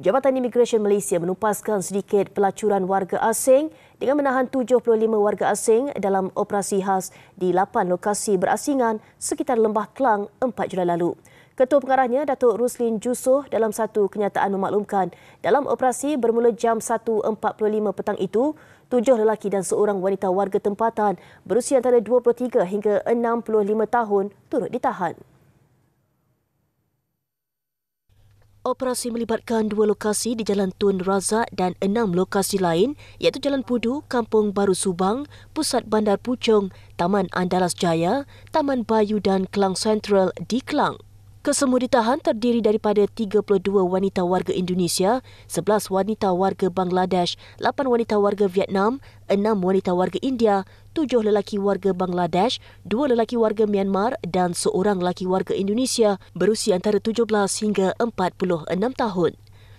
Jabatan Imigresen Malaysia menupaskan sedikit pelacuran warga asing dengan menahan 75 warga asing dalam operasi khas di 8 lokasi berasingan sekitar Lembah Kelang 4 Julai lalu. Ketua pengarahnya Datuk Ruslin Jusoh dalam satu kenyataan memaklumkan dalam operasi bermula jam 1.45 petang itu, tujuh lelaki dan seorang wanita warga tempatan berusia antara 23 hingga 65 tahun turut ditahan. operasi melibatkan dua lokasi di Jalan Tun Razak dan enam lokasi lain iaitu Jalan Pudu, Kampung Baru Subang, Pusat Bandar Puchong, Taman Andalas Jaya, Taman Bayu dan Kelang Central di Kelang. Kesemua ditahan terdiri daripada 32 wanita warga Indonesia, 11 wanita warga Bangladesh, 8 wanita warga Vietnam, 6 wanita warga India, 7 lelaki warga Bangladesh, 2 lelaki warga Myanmar dan seorang lelaki warga Indonesia berusia antara 17 hingga 46 tahun.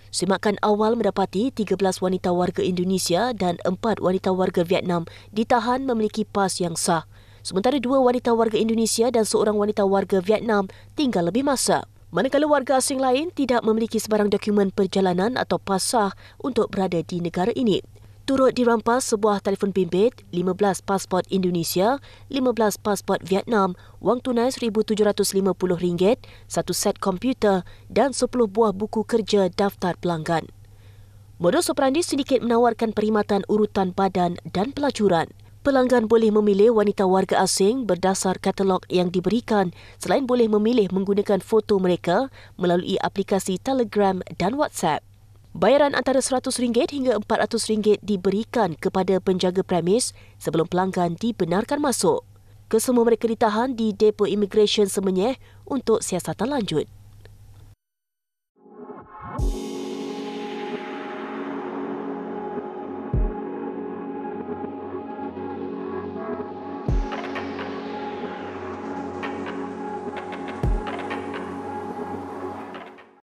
Semakan awal mendapati 13 wanita warga Indonesia dan 4 wanita warga Vietnam ditahan memiliki pas yang sah sementara dua wanita warga Indonesia dan seorang wanita warga Vietnam tinggal lebih masa. Manakala warga asing lain tidak memiliki sebarang dokumen perjalanan atau pasah untuk berada di negara ini. Turut dirampas sebuah telefon bimbit, 15 pasport Indonesia, 15 pasport Vietnam, wang tunai RM1,750, satu set komputer dan 10 buah buku kerja daftar pelanggan. Modus operandi sedikit menawarkan perkhidmatan urutan badan dan pelacuran. Pelanggan boleh memilih wanita warga asing berdasar katalog yang diberikan selain boleh memilih menggunakan foto mereka melalui aplikasi Telegram dan WhatsApp. Bayaran antara RM100 hingga RM400 diberikan kepada penjaga premis sebelum pelanggan dibenarkan masuk. Kesemua mereka ditahan di depo imigresen Semenyih untuk siasatan lanjut.